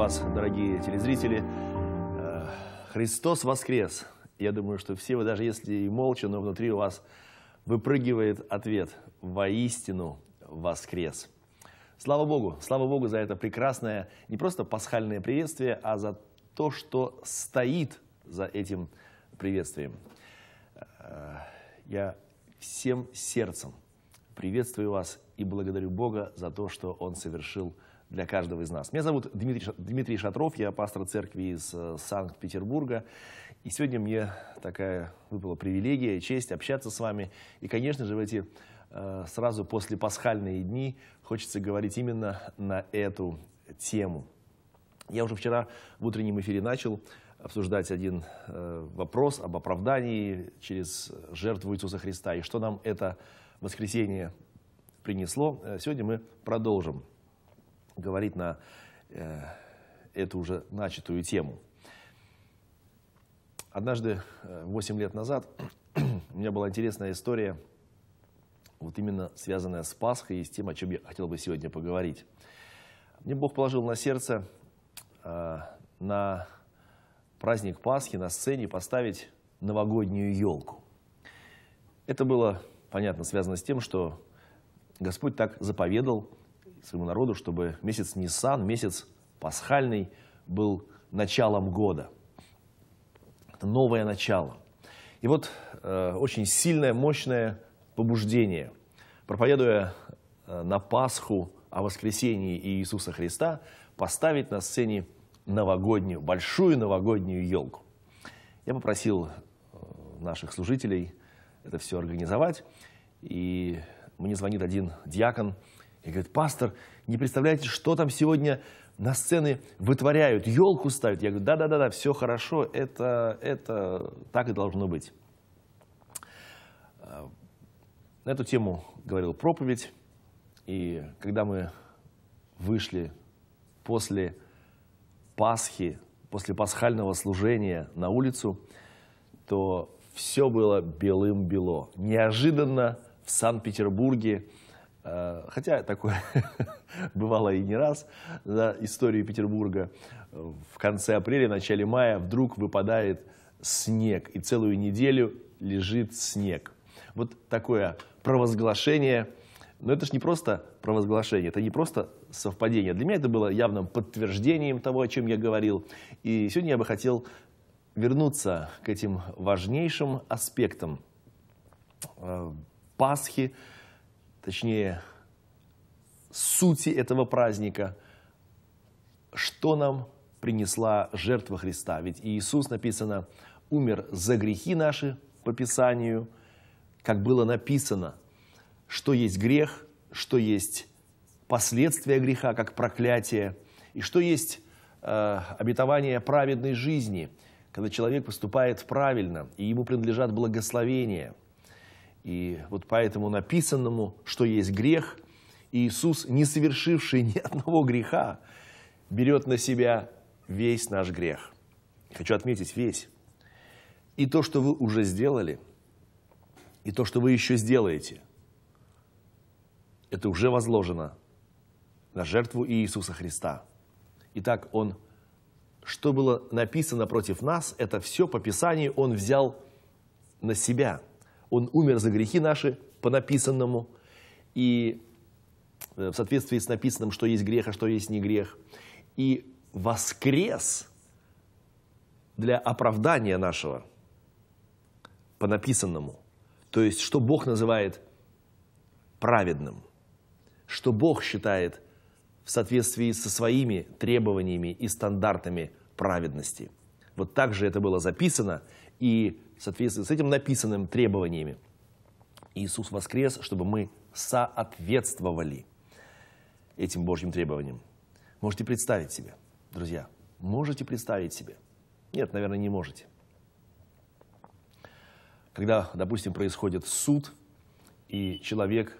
вас, дорогие телезрители. Э, Христос воскрес. Я думаю, что все вы, даже если и молча, но внутри у вас выпрыгивает ответ «Воистину воскрес». Слава Богу, слава Богу за это прекрасное, не просто пасхальное приветствие, а за то, что стоит за этим приветствием. Э, я всем сердцем приветствую вас и благодарю Бога за то, что Он совершил для каждого из нас. Меня зовут Дмитрий, Дмитрий Шатров, я пастор церкви из э, Санкт-Петербурга. И сегодня мне такая выпала привилегия и честь общаться с вами. И, конечно же, в эти э, сразу после пасхальные дни хочется говорить именно на эту тему. Я уже вчера в утреннем эфире начал обсуждать один э, вопрос об оправдании через жертву Иисуса Христа и что нам это воскресение принесло. Сегодня мы продолжим говорить на э, эту уже начатую тему. Однажды, 8 э, лет назад, у меня была интересная история, вот именно связанная с Пасхой и с тем, о чем я хотел бы сегодня поговорить. Мне Бог положил на сердце э, на праздник Пасхи на сцене поставить новогоднюю елку. Это было, понятно, связано с тем, что Господь так заповедал своему народу, чтобы месяц Ниссан, месяц пасхальный, был началом года. Это новое начало. И вот э, очень сильное, мощное побуждение. Проповедуя э, на Пасху о воскресении Иисуса Христа, поставить на сцене новогоднюю, большую новогоднюю елку. Я попросил э, наших служителей это все организовать. И мне звонит один диакон и говорит, пастор, не представляете, что там сегодня на сцены вытворяют, елку ставят. Я говорю, да-да-да, все хорошо, это, это так и должно быть. А, на эту тему говорил проповедь. И когда мы вышли после Пасхи, после пасхального служения на улицу, то все было белым-бело. Неожиданно в Санкт-Петербурге Э, хотя такое бывало и не раз за истории Петербурга. В конце апреля, начале мая вдруг выпадает снег, и целую неделю лежит снег. Вот такое провозглашение. Но это же не просто провозглашение, это не просто совпадение. Для меня это было явным подтверждением того, о чем я говорил. И сегодня я бы хотел вернуться к этим важнейшим аспектам э, Пасхи, точнее, сути этого праздника, что нам принесла жертва Христа. Ведь Иисус, написано, умер за грехи наши по Писанию, как было написано, что есть грех, что есть последствия греха, как проклятие, и что есть э, обетование праведной жизни, когда человек поступает правильно, и ему принадлежат благословения – и вот поэтому написанному, что есть грех, Иисус, не совершивший ни одного греха, берет на себя весь наш грех. Хочу отметить весь. И то, что вы уже сделали, и то, что вы еще сделаете, это уже возложено на жертву Иисуса Христа. Итак, Он, что было написано против нас, это все по Писанию Он взял на себя – он умер за грехи наши по написанному, и э, в соответствии с написанным, что есть грех, а что есть не грех. И воскрес для оправдания нашего по написанному. То есть, что Бог называет праведным, что Бог считает в соответствии со своими требованиями и стандартами праведности. Вот так же это было записано, и в соответствии с этим написанным требованиями. Иисус воскрес, чтобы мы соответствовали этим Божьим требованиям. Можете представить себе, друзья, можете представить себе? Нет, наверное, не можете. Когда, допустим, происходит суд, и человек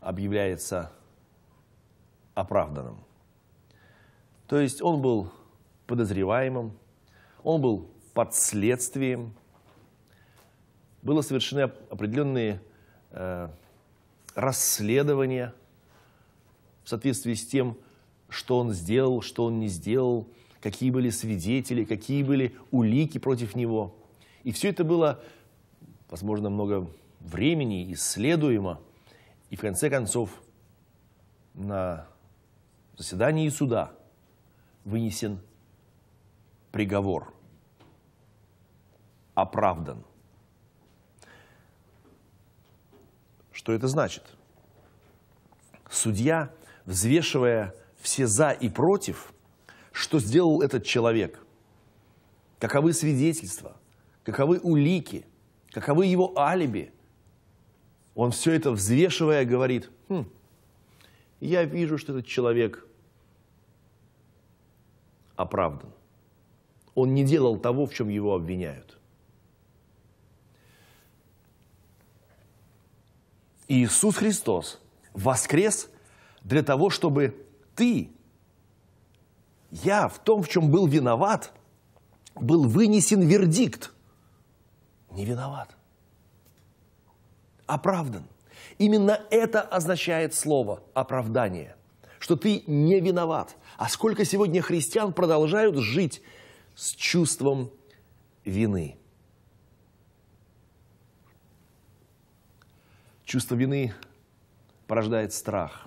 объявляется оправданным. То есть он был подозреваемым, он был под следствием – было совершены определенные э, расследования в соответствии с тем, что он сделал, что он не сделал, какие были свидетели, какие были улики против него. И все это было, возможно, много времени исследуемо. И в конце концов на заседании суда вынесен приговор. Оправдан. Что это значит? Судья, взвешивая все «за» и «против», что сделал этот человек, каковы свидетельства, каковы улики, каковы его алиби, он все это взвешивая говорит, хм, я вижу, что этот человек оправдан. Он не делал того, в чем его обвиняют. Иисус Христос воскрес для того, чтобы ты, я в том, в чем был виноват, был вынесен вердикт. Не виноват. Оправдан. Именно это означает слово «оправдание», что ты не виноват. А сколько сегодня христиан продолжают жить с чувством вины – Чувство вины порождает страх.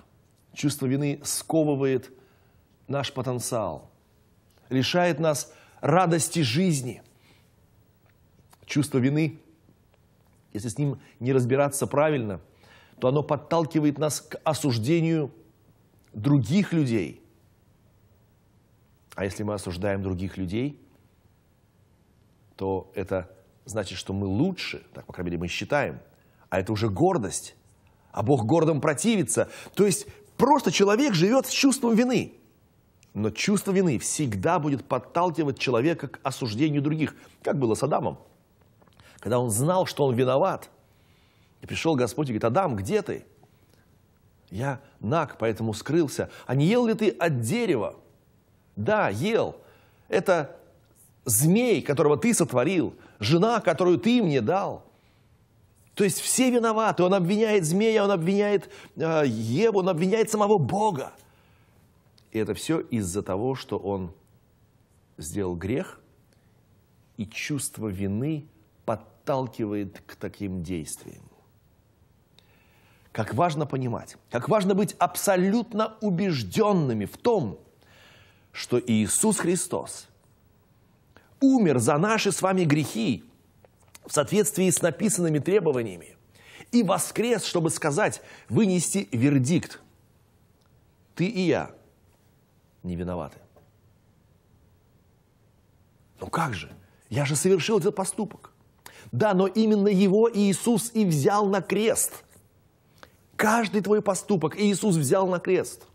Чувство вины сковывает наш потенциал, лишает нас радости жизни. Чувство вины, если с ним не разбираться правильно, то оно подталкивает нас к осуждению других людей. А если мы осуждаем других людей, то это значит, что мы лучше, так, по крайней мере, мы считаем – а это уже гордость. А Бог гордым противится. То есть просто человек живет с чувством вины. Но чувство вины всегда будет подталкивать человека к осуждению других. Как было с Адамом. Когда он знал, что он виноват, и пришел Господь и говорит, Адам, где ты? Я наг, поэтому скрылся. А не ел ли ты от дерева? Да, ел. Это змей, которого ты сотворил, жена, которую ты мне дал – то есть все виноваты. Он обвиняет змея, он обвиняет э, Еву, он обвиняет самого Бога. И это все из-за того, что он сделал грех, и чувство вины подталкивает к таким действиям. Как важно понимать, как важно быть абсолютно убежденными в том, что Иисус Христос умер за наши с вами грехи, в соответствии с написанными требованиями и воскрес, чтобы сказать, вынести вердикт. Ты и я не виноваты. Ну как же? Я же совершил этот поступок. Да, но именно его Иисус и взял на крест. Каждый твой поступок Иисус взял на крест.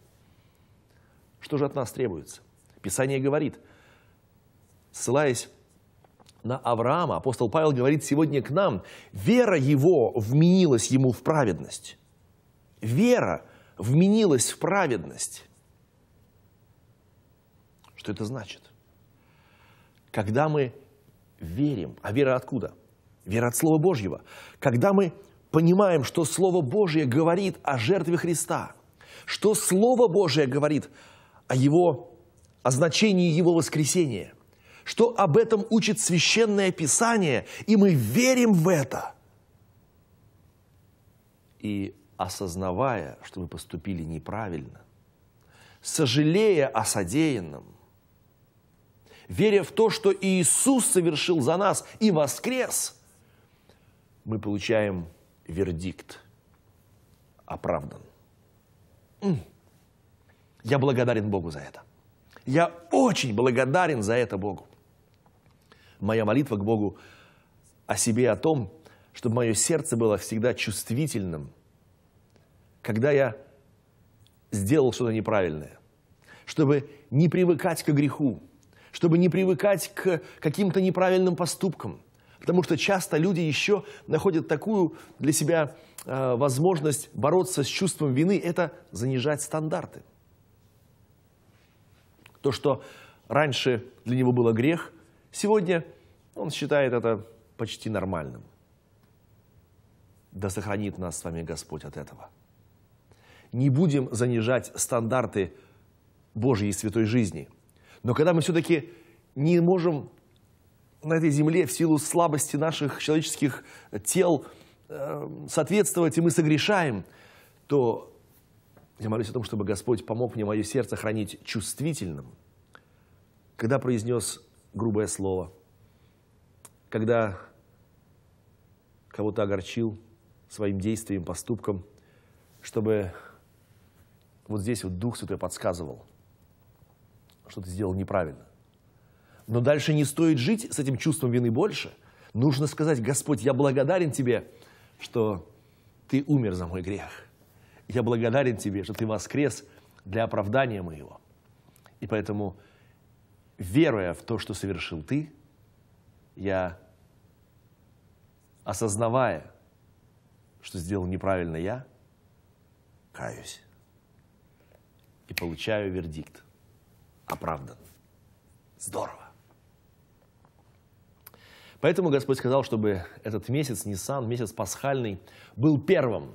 Что же от нас требуется? Писание говорит, ссылаясь на Авраама. Апостол Павел говорит сегодня к нам, вера его вменилась ему в праведность. Вера вменилась в праведность. Что это значит? Когда мы верим, а вера откуда? Вера от Слова Божьего. Когда мы понимаем, что Слово Божье говорит о жертве Христа, что Слово Божье говорит о его о значении его воскресения – что об этом учит священное писание, и мы верим в это. И осознавая, что вы поступили неправильно, сожалея о содеянном, веря в то, что Иисус совершил за нас и воскрес, мы получаем вердикт оправдан. Я благодарен Богу за это. Я очень благодарен за это Богу. Моя молитва к Богу о себе о том, чтобы мое сердце было всегда чувствительным, когда я сделал что-то неправильное, чтобы не привыкать к греху, чтобы не привыкать к каким-то неправильным поступкам. Потому что часто люди еще находят такую для себя э, возможность бороться с чувством вины, это занижать стандарты. То, что раньше для него было грех, Сегодня он считает это почти нормальным. Да сохранит нас с вами Господь от этого. Не будем занижать стандарты Божьей святой жизни. Но когда мы все-таки не можем на этой земле в силу слабости наших человеческих тел э, соответствовать, и мы согрешаем, то я молюсь о том, чтобы Господь помог мне мое сердце хранить чувствительным. Когда произнес грубое слово, когда кого-то огорчил своим действием, поступком, чтобы вот здесь вот Дух Святой подсказывал, что ты сделал неправильно. Но дальше не стоит жить с этим чувством вины больше. Нужно сказать, Господь, я благодарен Тебе, что Ты умер за мой грех. Я благодарен Тебе, что Ты воскрес для оправдания моего. И поэтому веруя в то, что совершил ты, я, осознавая, что сделал неправильно я, каюсь и получаю вердикт. Оправдан. А Здорово. Поэтому Господь сказал, чтобы этот месяц, Нисан, месяц пасхальный, был первым.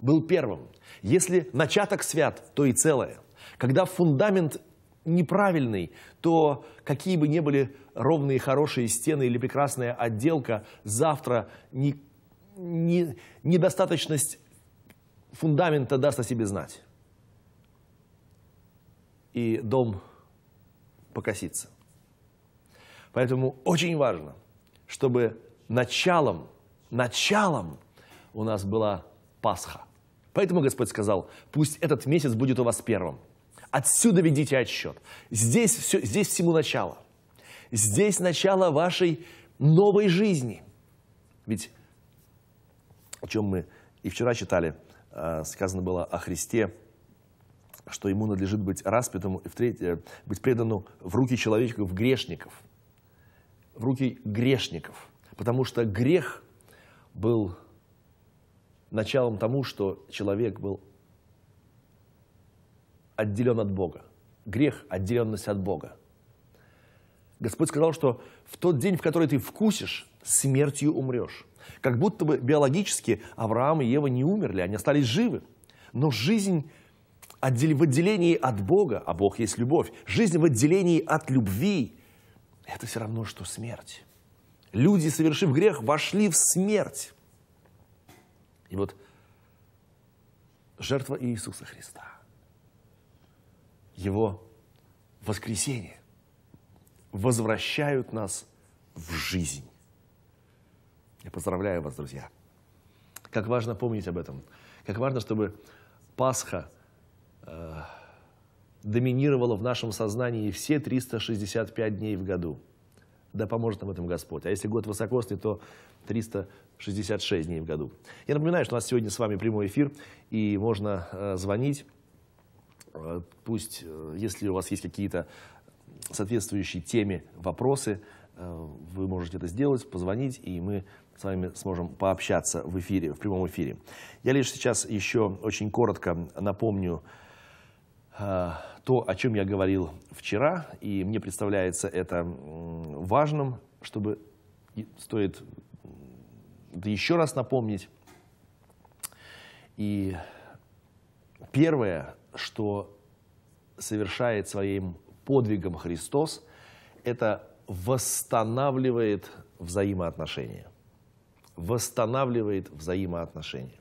Был первым. Если начаток свят, то и целое. Когда фундамент неправильный, то какие бы ни были ровные, хорошие стены или прекрасная отделка, завтра не, не, недостаточность фундамента даст о себе знать. И дом покосится. Поэтому очень важно, чтобы началом, началом у нас была Пасха. Поэтому Господь сказал, пусть этот месяц будет у вас первым – Отсюда ведите отсчет. Здесь, все, здесь всему начало. Здесь начало вашей новой жизни. Ведь о чем мы и вчера читали, э, сказано было о Христе, что ему надлежит быть распятому и в третье, э, быть преданным в руки человечков грешников. В руки грешников. Потому что грех был началом тому, что человек был отделен от Бога. Грех – отделенность от Бога. Господь сказал, что в тот день, в который ты вкусишь, смертью умрешь. Как будто бы биологически Авраам и Ева не умерли, они остались живы. Но жизнь в отделении от Бога, а Бог есть любовь, жизнь в отделении от любви – это все равно, что смерть. Люди, совершив грех, вошли в смерть. И вот жертва Иисуса Христа его воскресение возвращают нас в жизнь. Я поздравляю вас, друзья. Как важно помнить об этом. Как важно, чтобы Пасха э, доминировала в нашем сознании все 365 дней в году. Да поможет нам в этом Господь. А если год высокосный, то 366 дней в году. Я напоминаю, что у нас сегодня с вами прямой эфир, и можно э, звонить Э, пусть, э, если у вас есть какие-то соответствующие теме вопросы, э, вы можете это сделать, позвонить, и мы с вами сможем пообщаться в эфире, в прямом эфире. Я лишь сейчас еще очень коротко напомню то, о чем я говорил вчера, и мне представляется это важным, чтобы стоит это еще раз напомнить. И первое, что совершает своим подвигом Христос, это восстанавливает взаимоотношения. Восстанавливает взаимоотношения.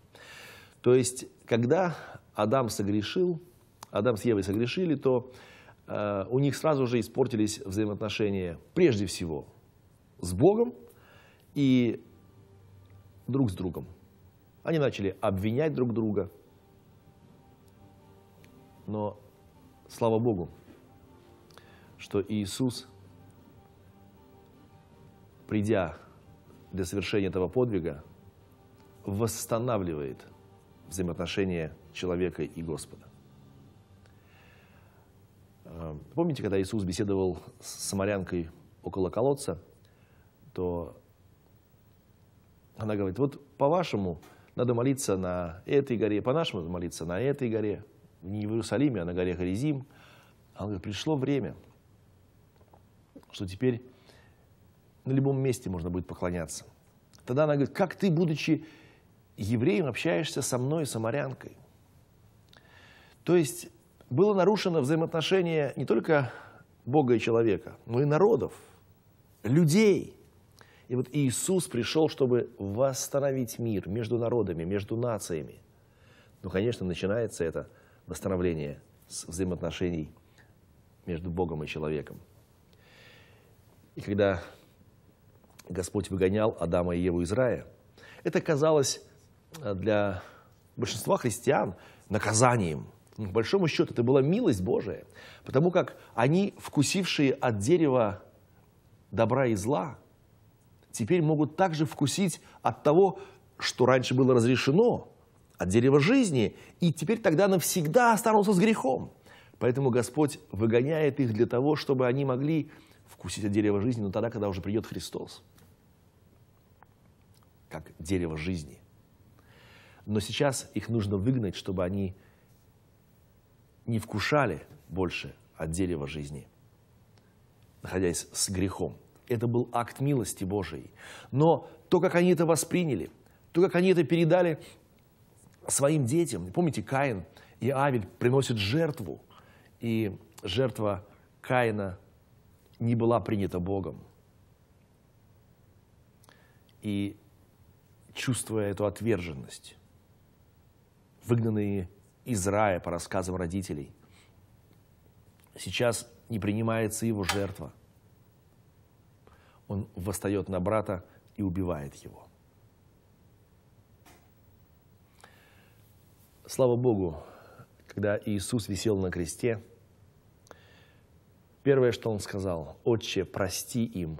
То есть, когда Адам согрешил, Адам с Евой согрешили, то э, у них сразу же испортились взаимоотношения прежде всего с Богом и друг с другом. Они начали обвинять друг друга – но слава Богу, что Иисус, придя для совершения этого подвига, восстанавливает взаимоотношения человека и Господа. Эм, помните, когда Иисус беседовал с самарянкой около колодца, то она говорит, вот по-вашему надо молиться на этой горе, по-нашему надо молиться на этой горе – не в Иерусалиме, а на горе Харизим. А он говорит, пришло время, что теперь на любом месте можно будет поклоняться. Тогда она говорит, как ты, будучи евреем, общаешься со мной, самарянкой? То есть было нарушено взаимоотношение не только Бога и человека, но и народов, людей. И вот Иисус пришел, чтобы восстановить мир между народами, между нациями. Ну, конечно, начинается это – восстановления взаимоотношений между Богом и человеком. И когда Господь выгонял Адама и Еву из рая, это казалось э, для большинства христиан наказанием. К большому счету, это была милость Божия, потому как они, вкусившие от дерева добра и зла, теперь могут также вкусить от того, что раньше было разрешено, от дерева жизни, и теперь тогда навсегда останутся с грехом. Поэтому Господь выгоняет их для того, чтобы они могли вкусить от дерева жизни, но тогда, когда уже придет Христос, как дерево жизни. Но сейчас их нужно выгнать, чтобы они не вкушали больше от дерева жизни, находясь с грехом. Это был акт милости Божией. Но то, как они это восприняли, то, как они это передали своим детям, помните, Каин и Авель приносят жертву, и жертва Каина не была принята Богом. И чувствуя эту отверженность, выгнанные из рая по рассказам родителей, сейчас не принимается его жертва. Он восстает на брата и убивает его. Слава Богу, когда Иисус висел на кресте, первое, что Он сказал, «Отче, прости им,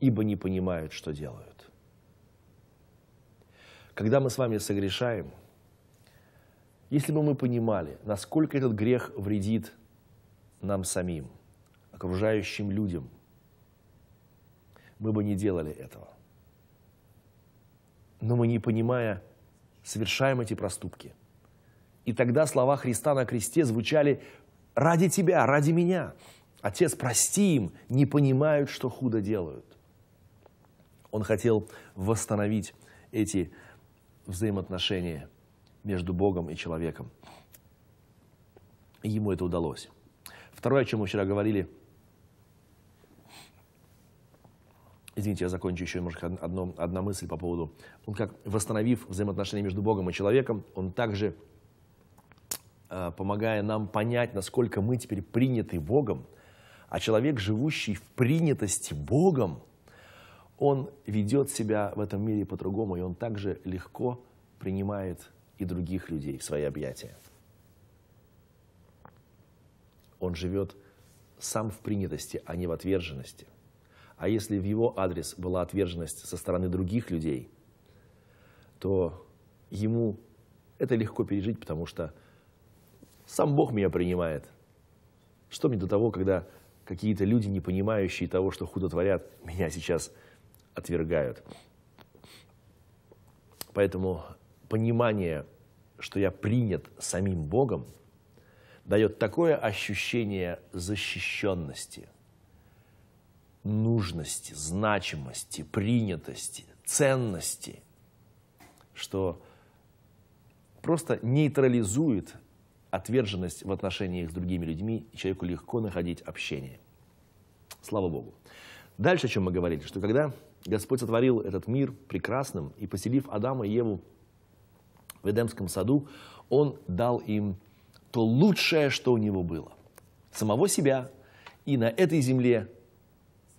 ибо не понимают, что делают». Когда мы с вами согрешаем, если бы мы понимали, насколько этот грех вредит нам самим, окружающим людям, мы бы не делали этого. Но мы не понимая, совершаем эти проступки. И тогда слова Христа на кресте звучали «ради тебя, ради меня». Отец, прости им, не понимают, что худо делают. Он хотел восстановить эти взаимоотношения между Богом и человеком. И ему это удалось. Второе, о чем мы вчера говорили – Извините, я закончу еще может, одно, одна мысль по поводу. Он как, восстановив взаимоотношения между Богом и человеком, он также, э, помогая нам понять, насколько мы теперь приняты Богом, а человек, живущий в принятости Богом, он ведет себя в этом мире по-другому, и он также легко принимает и других людей в свои объятия. Он живет сам в принятости, а не в отверженности. А если в его адрес была отверженность со стороны других людей, то ему это легко пережить, потому что сам Бог меня принимает. Что мне до того, когда какие-то люди, не понимающие того, что худо творят, меня сейчас отвергают. Поэтому понимание, что я принят самим Богом, дает такое ощущение защищенности – нужности, значимости, принятости, ценности, что просто нейтрализует отверженность в отношениях с другими людьми, и человеку легко находить общение. Слава Богу. Дальше о чем мы говорили, что когда Господь сотворил этот мир прекрасным и поселив Адама и Еву в Эдемском саду, Он дал им то лучшее, что у него было. Самого себя и на этой земле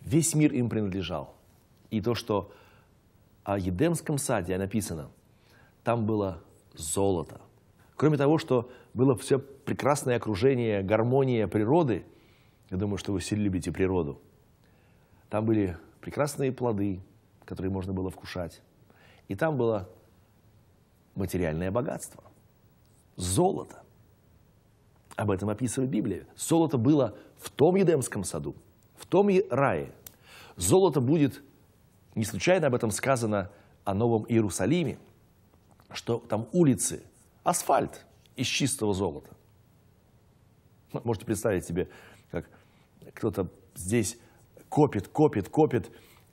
Весь мир им принадлежал. И то, что о Едемском саде написано, там было золото. Кроме того, что было все прекрасное окружение, гармония природы, я думаю, что вы сильно любите природу, там были прекрасные плоды, которые можно было вкушать. И там было материальное богатство, золото. Об этом описывает Библия. Золото было в том Едемском саду – в том и рае золото будет, не случайно об этом сказано о Новом Иерусалиме, что там улицы, асфальт из чистого золота. Можете представить себе, как кто-то здесь копит, копит, копит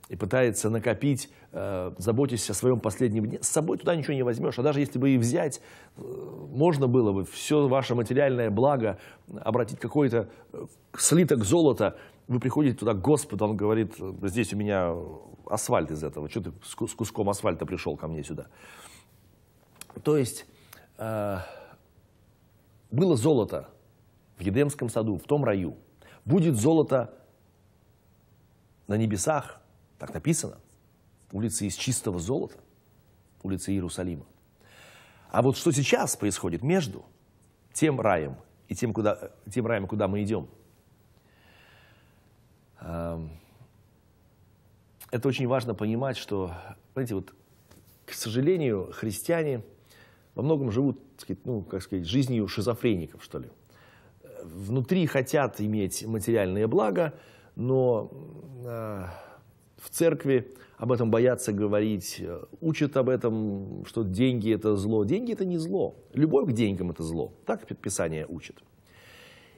и пытается накопить, э, заботясь о своем последнем дне. С собой туда ничего не возьмешь, а даже если бы и взять, э, можно было бы все ваше материальное благо обратить какой-то э, слиток золота – вы приходите туда к Господу, он говорит, здесь у меня асфальт из этого, что ты с куском асфальта пришел ко мне сюда? То есть э, было золото в Едемском саду, в том раю. Будет золото на небесах, так написано, улицы из чистого золота, улицы Иерусалима. А вот что сейчас происходит между тем раем и тем, куда, тем раем, куда мы идем – Эм, это очень важно понимать, что, знаете, вот, к сожалению, христиане во многом живут, сказать, ну, как сказать, жизнью шизофреников, что ли. Внутри хотят иметь материальные блага, но э, в церкви об этом боятся говорить, учат об этом, что деньги – это зло. Деньги – это не зло. Любовь к деньгам – это зло. Так Писание учит.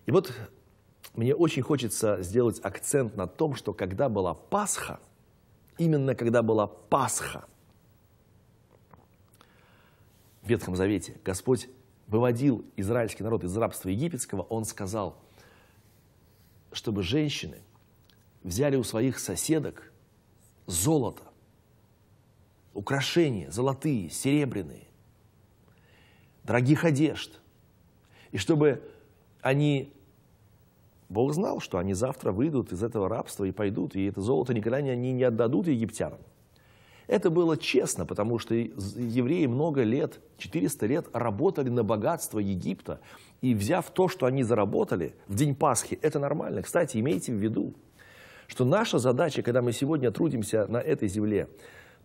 И вот мне очень хочется сделать акцент на том, что когда была Пасха, именно когда была Пасха, в Ветхом Завете Господь выводил израильский народ из рабства египетского, Он сказал, чтобы женщины взяли у своих соседок золото, украшения золотые, серебряные, дорогих одежд, и чтобы они Бог знал, что они завтра выйдут из этого рабства и пойдут, и это золото никогда не, они не отдадут египтянам. Это было честно, потому что евреи много лет, 400 лет, работали на богатство Египта, и взяв то, что они заработали в день Пасхи, это нормально. Кстати, имейте в виду, что наша задача, когда мы сегодня трудимся на этой земле,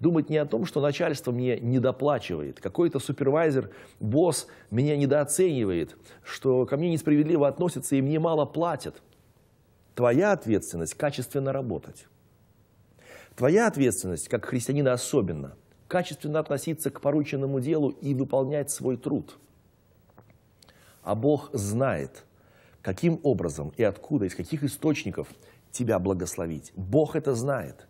думать не о том, что начальство мне недоплачивает, какой-то супервайзер, босс меня недооценивает, что ко мне несправедливо относятся и мне мало платят. Твоя ответственность – качественно работать. Твоя ответственность, как христианина особенно, качественно относиться к порученному делу и выполнять свой труд. А Бог знает, каким образом и откуда, из каких источников тебя благословить. Бог это знает –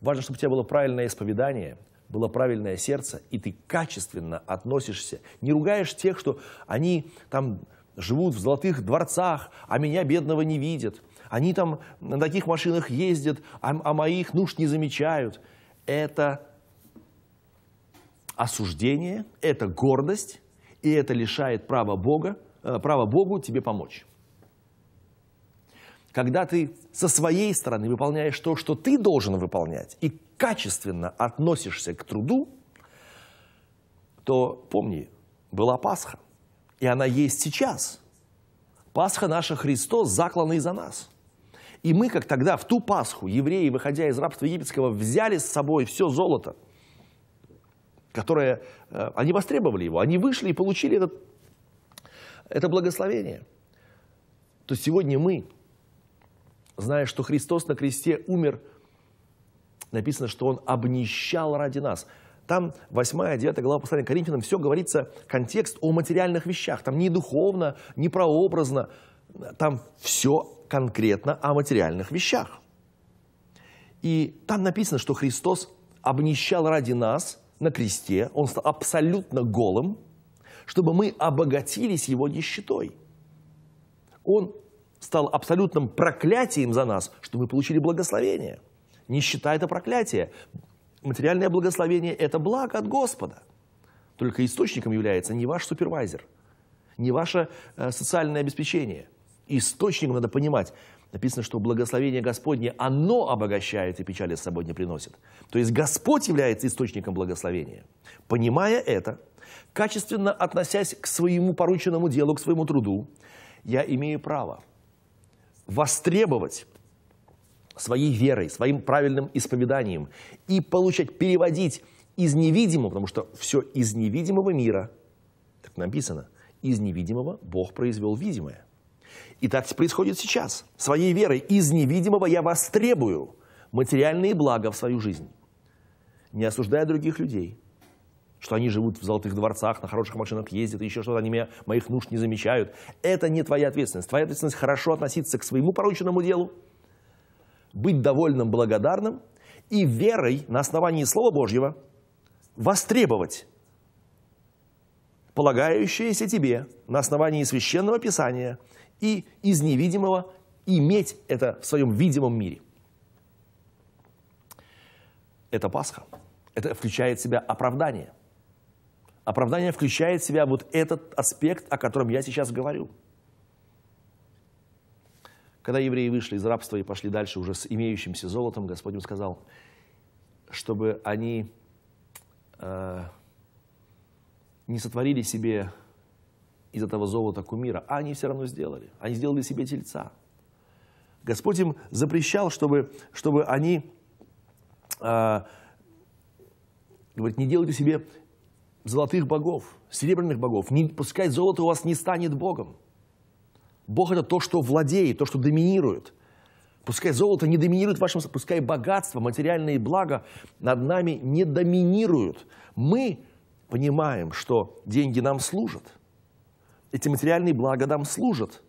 Важно, чтобы у тебя было правильное исповедание, было правильное сердце, и ты качественно относишься. Не ругаешь тех, что они там живут в золотых дворцах, а меня бедного не видят. Они там на таких машинах ездят, а, а моих нужд не замечают. Это осуждение, это гордость, и это лишает права Бога, э, права Богу тебе помочь когда ты со своей стороны выполняешь то, что ты должен выполнять, и качественно относишься к труду, то помни, была Пасха, и она есть сейчас. Пасха наша Христос, из за нас. И мы, как тогда, в ту Пасху, евреи, выходя из рабства египетского, взяли с собой все золото, которое... Э, они востребовали его, они вышли и получили этот, это благословение. То сегодня мы зная, что Христос на кресте умер, написано, что Он обнищал ради нас. Там 8, 9 глава послания к Коринфянам все говорится, контекст о материальных вещах. Там не духовно, не прообразно, там все конкретно о материальных вещах. И там написано, что Христос обнищал ради нас на кресте, Он стал абсолютно голым, чтобы мы обогатились Его нищетой. Он стал абсолютным проклятием за нас, что мы получили благословение. Нищета – это проклятие. Материальное благословение – это благо от Господа. Только источником является не ваш супервайзер, не ваше э, социальное обеспечение. Источником надо понимать. Написано, что благословение Господне, оно обогащает и печали с собой не приносит. То есть Господь является источником благословения. Понимая это, качественно относясь к своему порученному делу, к своему труду, я имею право – востребовать своей верой, своим правильным исповеданием и получать, переводить из невидимого, потому что все из невидимого мира, так написано, из невидимого Бог произвел видимое. И так происходит сейчас. Своей верой из невидимого я востребую материальные блага в свою жизнь, не осуждая других людей, что они живут в золотых дворцах, на хороших машинах ездят, еще что-то, они меня, моих нужд не замечают. Это не твоя ответственность. Твоя ответственность хорошо относиться к своему порученному делу, быть довольным, благодарным и верой на основании Слова Божьего востребовать полагающееся тебе на основании Священного Писания и из невидимого иметь это в своем видимом мире. Это Пасха. Это включает в себя оправдание – Оправдание включает в себя вот этот аспект, о котором я сейчас говорю. Когда евреи вышли из рабства и пошли дальше уже с имеющимся золотом, Господь им сказал, чтобы они э, не сотворили себе из этого золота кумира, а они все равно сделали. Они сделали себе тельца. Господь им запрещал, чтобы, чтобы они, э, говорит, не делали себе золотых богов, серебряных богов. Не, пускай золото у вас не станет Богом. Бог – это то, что владеет, то, что доминирует. Пускай золото не доминирует в вашем, Пускай богатство, материальные блага над нами не доминируют. Мы понимаем, что деньги нам служат. Эти материальные блага нам служат,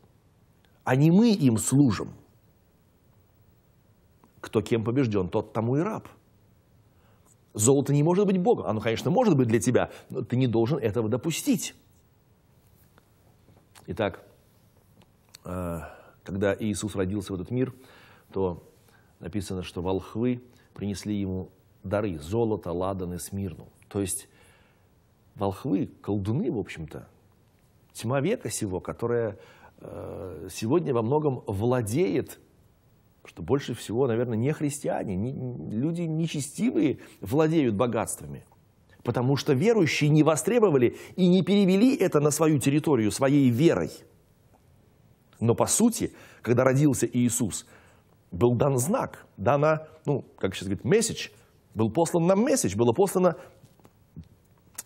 а не мы им служим. Кто кем побежден, тот тому и раб – Золото не может быть Богом. Оно, конечно, может быть для тебя, но ты не должен этого допустить. Итак, э, когда Иисус родился в этот мир, то написано, что волхвы принесли ему дары – золото, ладан и смирну. То есть волхвы, колдуны, в общем-то, тьма века сего, которая э, сегодня во многом владеет что больше всего, наверное, не христиане, не, люди нечестивые владеют богатствами, потому что верующие не востребовали и не перевели это на свою территорию своей верой. Но по сути, когда родился Иисус, был дан знак, дана, ну, как сейчас говорит, месседж, был послан нам месседж, было послано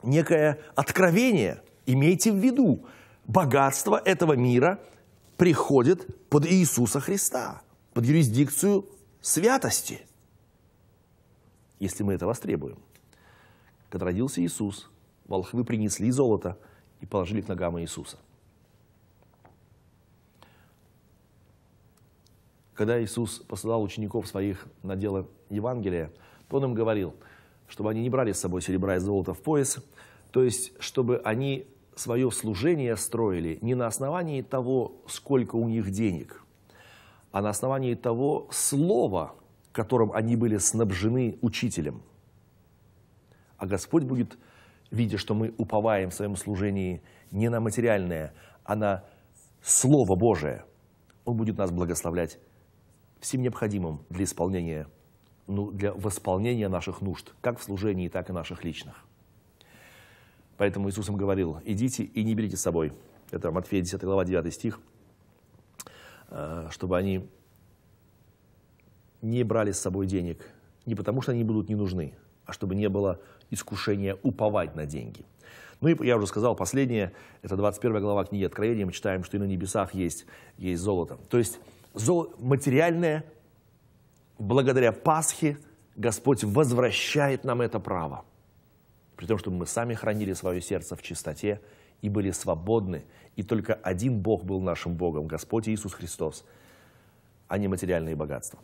некое откровение. Имейте в виду, богатство этого мира приходит под Иисуса Христа – под юрисдикцию святости, если мы это востребуем. Когда родился Иисус, волхвы принесли золото и положили к ногам Иисуса. Когда Иисус посылал учеников своих на дело Евангелия, то Он им говорил, чтобы они не брали с собой серебра и золото в пояс, то есть, чтобы они свое служение строили не на основании того, сколько у них денег – а на основании того слова, которым они были снабжены учителем. А Господь будет, видя, что мы уповаем в своем служении не на материальное, а на Слово Божие, Он будет нас благословлять всем необходимым для исполнения, ну, для восполнения наших нужд, как в служении, так и наших личных. Поэтому Иисусом говорил, идите и не берите с собой. Это Матфея 10 глава 9 стих – Э, чтобы они не брали с собой денег не потому, что они будут не нужны, а чтобы не было искушения уповать на деньги. Ну и я уже сказал, последнее, это 21 глава книги Откровения, мы читаем, что и на небесах есть, есть золото. То есть золо, материальное, благодаря Пасхе, Господь возвращает нам это право. При том, чтобы мы сами хранили свое сердце в чистоте и были свободны, и только один Бог был нашим Богом, Господь Иисус Христос, а не материальные богатства.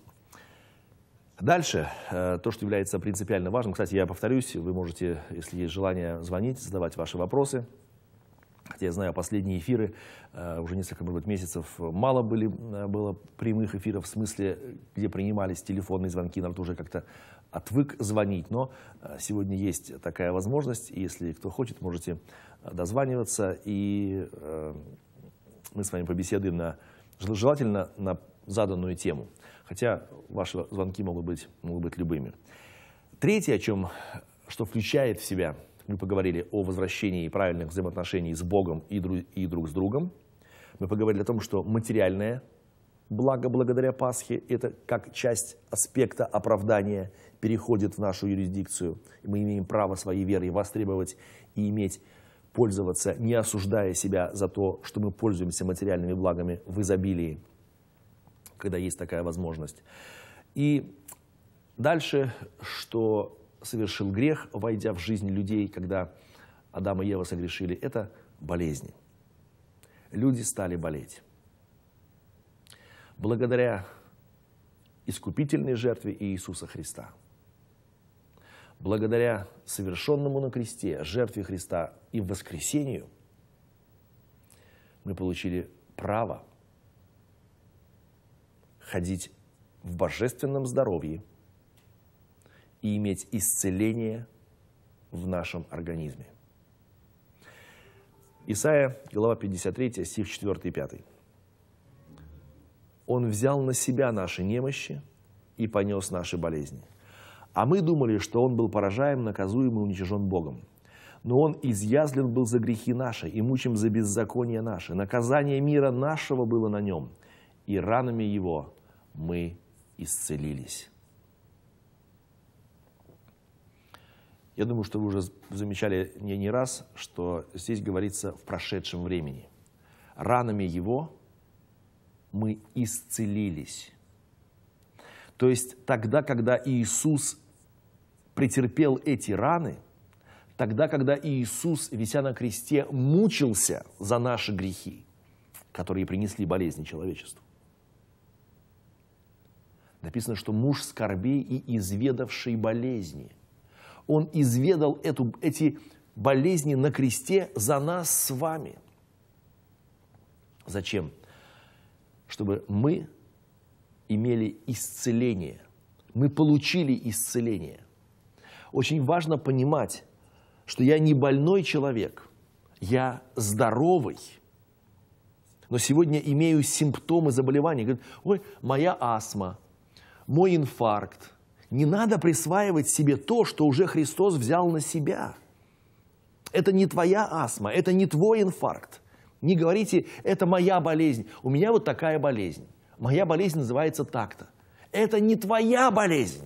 Дальше, э, то, что является принципиально важным, кстати, я повторюсь, вы можете, если есть желание, звонить, задавать ваши вопросы. Хотя я знаю, последние эфиры, э, уже несколько, может быть, месяцев, мало были, э, было прямых эфиров, в смысле, где принимались телефонные звонки, народ уже как-то отвык звонить, но сегодня есть такая возможность, и если кто хочет, можете дозваниваться, и э, мы с вами побеседуем на, желательно на заданную тему. Хотя ваши звонки могут быть, могут быть любыми. Третье, о чем, что включает в себя, мы поговорили о возвращении правильных взаимоотношений с Богом и, дру, и друг с другом. Мы поговорили о том, что материальное благо благодаря Пасхе, это как часть аспекта оправдания переходит в нашу юрисдикцию. Мы имеем право своей верой востребовать и иметь пользоваться, не осуждая себя за то, что мы пользуемся материальными благами в изобилии, когда есть такая возможность. И дальше, что совершил грех, войдя в жизнь людей, когда Адам и Ева согрешили, это болезни. Люди стали болеть. Благодаря искупительной жертве Иисуса Христа – благодаря совершенному на кресте жертве Христа и воскресению, мы получили право ходить в божественном здоровье и иметь исцеление в нашем организме. Исаия глава 53, стих 4 и 5. Он взял на себя наши немощи и понес наши болезни – а мы думали, что он был поражаем, наказуем и уничижен Богом. Но он изъязлен был за грехи наши и мучим за беззаконие наши. Наказание мира нашего было на нем, и ранами его мы исцелились. Я думаю, что вы уже замечали не, не раз, что здесь говорится в прошедшем времени. Ранами его мы исцелились. То есть тогда, когда Иисус претерпел эти раны, тогда, когда Иисус, вися на кресте, мучился за наши грехи, которые принесли болезни человечеству. Написано, что муж скорбей и изведавший болезни. Он изведал эту, эти болезни на кресте за нас с вами. Зачем? Чтобы мы имели исцеление. Мы получили исцеление очень важно понимать, что я не больной человек, я здоровый, но сегодня имею симптомы заболевания. Говорит, ой, моя астма, мой инфаркт. Не надо присваивать себе то, что уже Христос взял на себя. Это не твоя астма, это не твой инфаркт. Не говорите, это моя болезнь. У меня вот такая болезнь. Моя болезнь называется так-то. Это не твоя болезнь.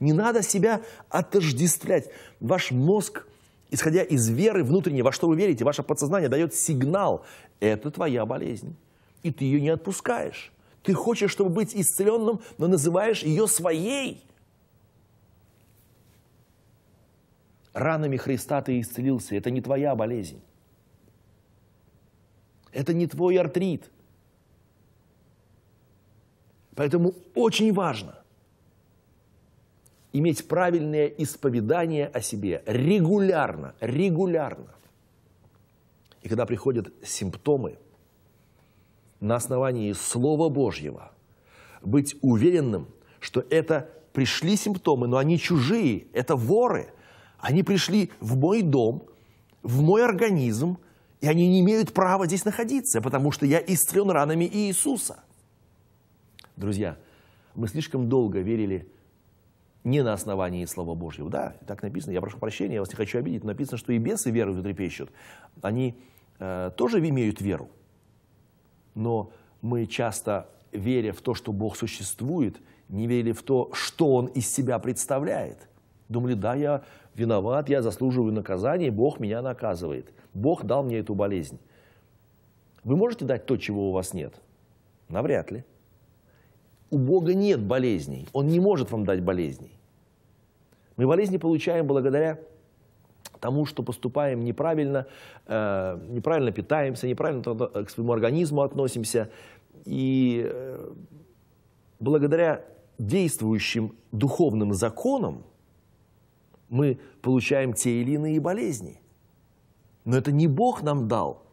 Не надо себя отождествлять. Ваш мозг, исходя из веры внутренней, во что вы верите, ваше подсознание дает сигнал. Это твоя болезнь. И ты ее не отпускаешь. Ты хочешь, чтобы быть исцеленным, но называешь ее своей. Ранами Христа ты исцелился. Это не твоя болезнь. Это не твой артрит. Поэтому очень важно иметь правильное исповедание о себе регулярно, регулярно. И когда приходят симптомы, на основании Слова Божьего быть уверенным, что это пришли симптомы, но они чужие, это воры. Они пришли в мой дом, в мой организм, и они не имеют права здесь находиться, потому что я исцелен ранами Иисуса. Друзья, мы слишком долго верили не на основании Слова Божьего. Да, так написано, я прошу прощения, я вас не хочу обидеть, но написано, что и бесы веру и Они э, тоже имеют веру. Но мы часто, веря в то, что Бог существует, не верили в то, что Он из себя представляет. Думали, да, я виноват, я заслуживаю наказания, Бог меня наказывает. Бог дал мне эту болезнь. Вы можете дать то, чего у вас нет? Навряд ли. У Бога нет болезней. Он не может вам дать болезней. Мы болезни получаем благодаря тому, что поступаем неправильно, э, неправильно питаемся, неправильно э, к своему организму относимся. И э, благодаря действующим духовным законам мы получаем те или иные болезни. Но это не Бог нам дал.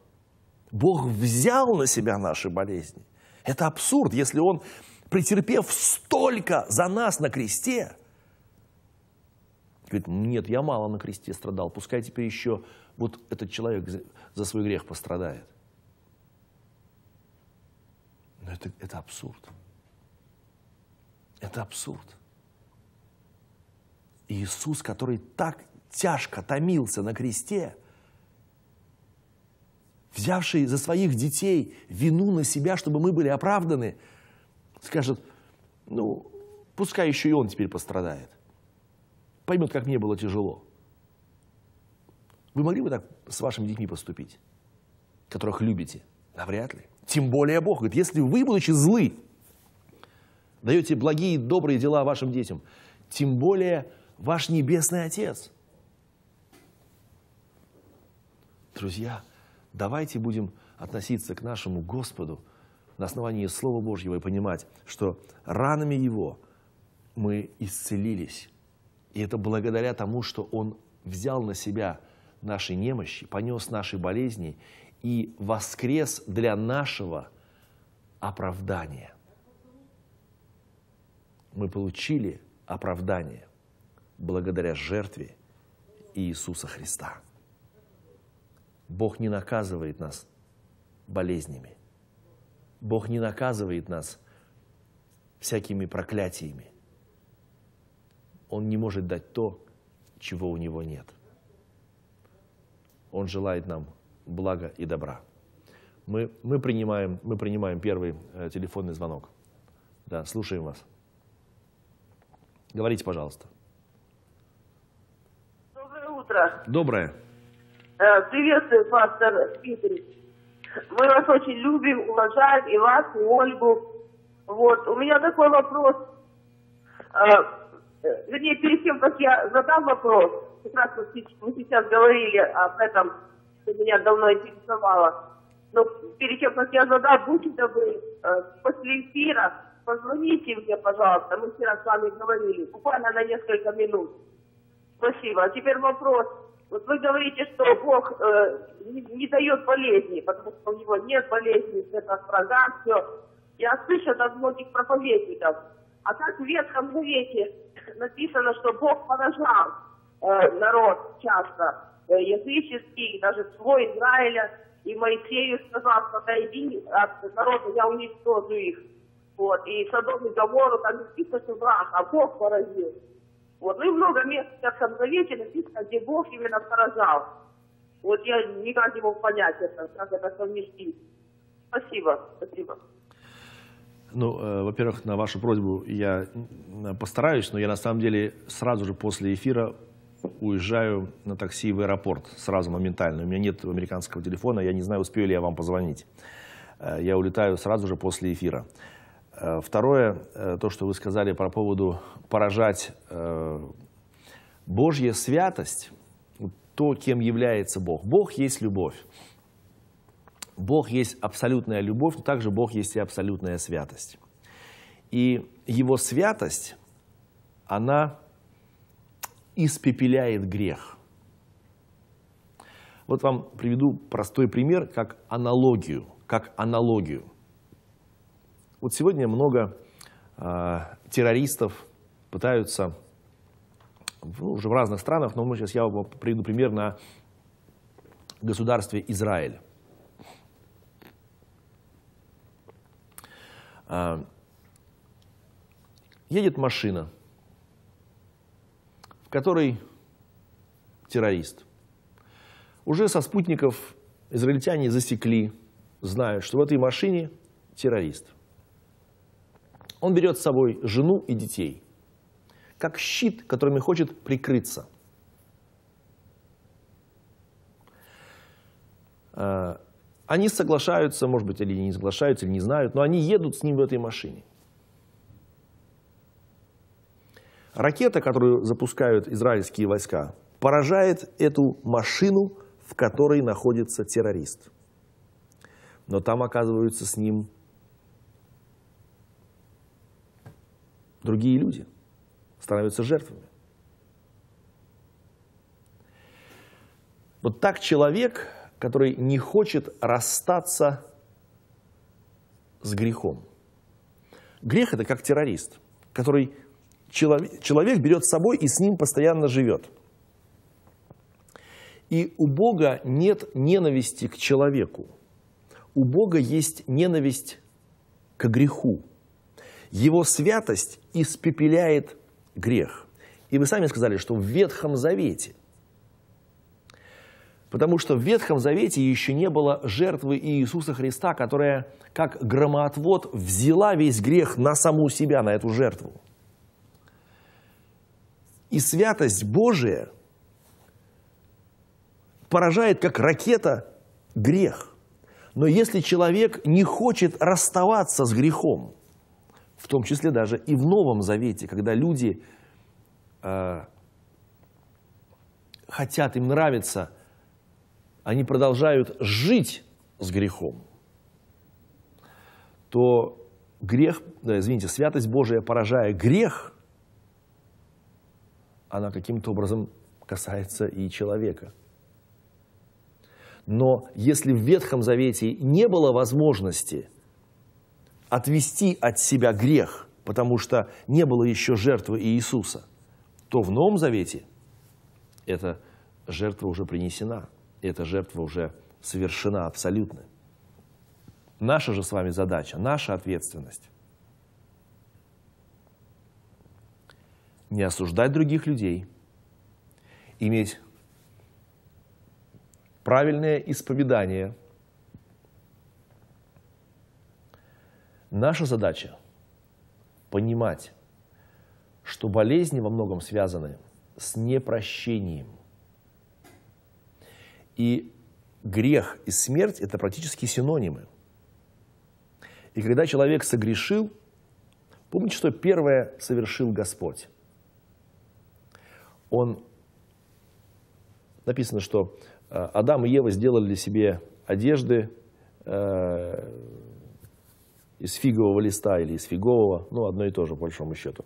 Бог взял на себя наши болезни. Это абсурд, если Он, претерпев столько за нас на кресте, Говорит, нет, я мало на кресте страдал, пускай теперь еще вот этот человек за свой грех пострадает. Но это, это абсурд. Это абсурд. Иисус, который так тяжко томился на кресте, взявший за своих детей вину на себя, чтобы мы были оправданы, скажет, ну, пускай еще и он теперь пострадает поймет, как мне было тяжело. Вы могли бы так с вашими детьми поступить, которых любите? Навряд ли. Тем более Бог говорит, если вы, будучи злы, даете благие, и добрые дела вашим детям, тем более ваш Небесный Отец. Друзья, давайте будем относиться к нашему Господу на основании Слова Божьего и понимать, что ранами Его мы исцелились. И это благодаря тому, что Он взял на себя наши немощи, понес наши болезни и воскрес для нашего оправдания. Мы получили оправдание благодаря жертве Иисуса Христа. Бог не наказывает нас болезнями. Бог не наказывает нас всякими проклятиями он не может дать то, чего у него нет. Он желает нам блага и добра. Мы, мы, принимаем, мы принимаем первый э, телефонный звонок. Да, слушаем вас. Говорите, пожалуйста. Доброе утро. Доброе. Э, приветствую, пастор Питер. Мы вас очень любим, уважаем, и вас, и Ольгу. Вот, у меня такой вопрос. Э, вернее, перед тем, как я задам вопрос, как раз мы сейчас говорили об этом, что меня давно интересовало, но перед тем, как я задам, будьте добры, э, после эфира позвоните мне, пожалуйста, мы вчера с вами говорили, буквально на несколько минут. Спасибо. А теперь вопрос. Вот вы говорите, что Бог э, не, не дает болезни, потому что у него нет болезни, это врага, все. Я слышу от многих проповедников. А как в Ветхом Завете написано, что Бог поражал э, народ часто э, языческий, даже свой Израиля. И Моисею сказал, подойди от народа, я уничтожу их. Вот. И садовый и там написано, что враг, а Бог поразил. Вот. Ну и много мест сейчас обновителей написано, где Бог именно поражал. Вот я никак не мог понять это, как это совместить. Спасибо, спасибо. Ну, э, во-первых, на вашу просьбу я постараюсь, но я на самом деле сразу же после эфира уезжаю на такси в аэропорт, сразу моментально. У меня нет американского телефона, я не знаю, успею ли я вам позвонить. Э, я улетаю сразу же после эфира. Э, второе, э, то, что вы сказали по поводу поражать Божья святость, то, кем является Бог. Бог есть любовь. Бог есть абсолютная любовь, но также Бог есть и абсолютная святость. И его святость, она испепеляет грех. Вот вам приведу простой пример, как аналогию, как аналогию. Вот сегодня много э, террористов пытаются ну, уже в разных странах, но мы сейчас я вам приведу пример на государстве Израиль. А, едет машина, в которой террорист. Уже со спутников израильтяне засекли, знают, что в этой машине террорист. Он берет с собой жену и детей, как щит, которыми хочет прикрыться а, – они соглашаются, может быть, или не соглашаются, или не знают, но они едут с ним в этой машине. Ракета, которую запускают израильские войска, поражает эту машину, в которой находится террорист. Но там оказываются с ним другие люди, становятся жертвами. Вот так человек который не хочет расстаться с грехом. Грех – это как террорист, который человек, человек берет с собой и с ним постоянно живет. И у Бога нет ненависти к человеку. У Бога есть ненависть к греху. Его святость испепеляет грех. И вы сами сказали, что в Ветхом Завете – Потому что в Ветхом Завете еще не было жертвы Иисуса Христа, которая, как громоотвод, взяла весь грех на саму себя, на эту жертву. И святость Божия поражает, как ракета, грех. Но если человек не хочет расставаться с грехом, в том числе даже и в Новом Завете, когда люди э, хотят, им нравится – они продолжают жить с грехом, то грех, извините, святость Божия, поражая грех, она каким-то образом касается и человека. Но если в Ветхом Завете не было возможности отвести от себя грех, потому что не было еще жертвы Иисуса, то в Новом Завете эта жертва уже принесена – эта жертва уже совершена абсолютно. Наша же с вами задача, наша ответственность. Не осуждать других людей, иметь правильное исповедание. Наша задача – понимать, что болезни во многом связаны с непрощением. И грех и смерть – это практически синонимы. И когда человек согрешил, помните, что первое совершил Господь? Он, написано, что э, Адам и Ева сделали себе одежды э, из фигового листа или из фигового, ну, одно и то же, по большому счету.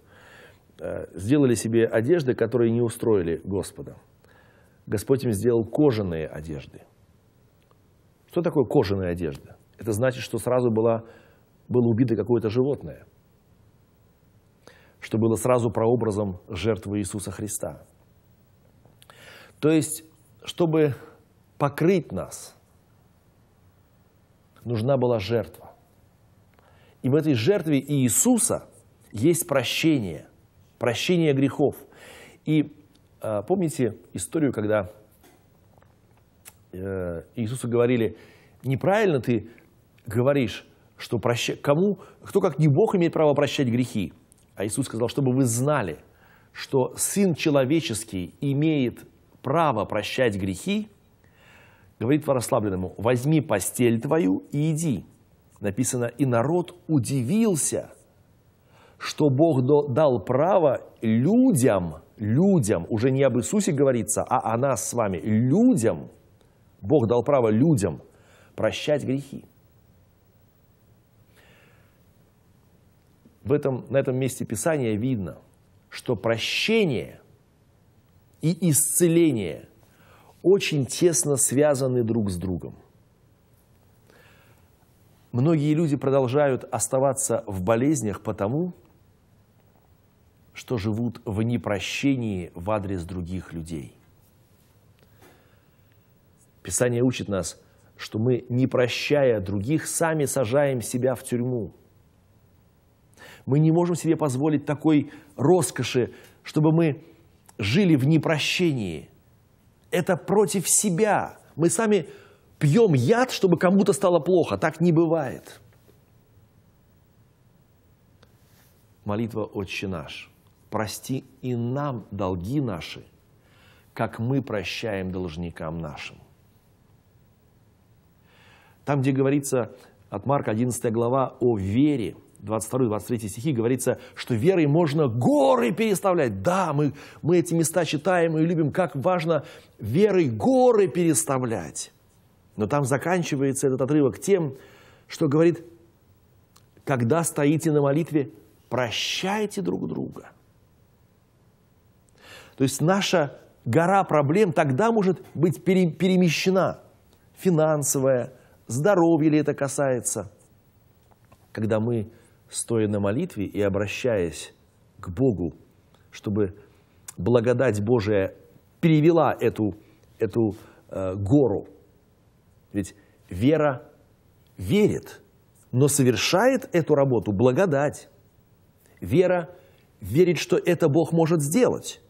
Э, сделали себе одежды, которые не устроили Господа – Господь им сделал кожаные одежды. Что такое кожаная одежда? Это значит, что сразу была, было убито какое-то животное, что было сразу прообразом жертвы Иисуса Христа. То есть, чтобы покрыть нас, нужна была жертва. И в этой жертве Иисуса есть прощение, прощение грехов. И а, помните историю, когда э, Иисусу говорили, неправильно ты говоришь, что проща... кому, кто как не Бог имеет право прощать грехи. А Иисус сказал, чтобы вы знали, что Сын Человеческий имеет право прощать грехи, говорит расслабленному, возьми постель твою и иди. Написано, и народ удивился, что Бог дал право людям – людям, уже не об Иисусе говорится, а о нас с вами, людям, Бог дал право людям прощать грехи. В этом, на этом месте Писания видно, что прощение и исцеление очень тесно связаны друг с другом. Многие люди продолжают оставаться в болезнях потому, что живут в непрощении в адрес других людей. Писание учит нас, что мы, не прощая других, сами сажаем себя в тюрьму. Мы не можем себе позволить такой роскоши, чтобы мы жили в непрощении. Это против себя. Мы сами пьем яд, чтобы кому-то стало плохо. Так не бывает. Молитва «Отче наш» прости и нам долги наши, как мы прощаем должникам нашим. Там, где говорится от Марка 11 глава о вере, 22-23 стихи говорится, что верой можно горы переставлять. Да, мы, мы эти места читаем и любим, как важно верой горы переставлять. Но там заканчивается этот отрывок тем, что говорит, когда стоите на молитве, прощайте друг друга – то есть наша гора проблем тогда может быть пере, перемещена. Финансовая, здоровье ли это касается. Когда мы, стоя на молитве и обращаясь к Богу, чтобы благодать Божия перевела эту, эту э, гору. Ведь вера верит, но совершает эту работу благодать. Вера верит, что это Бог может сделать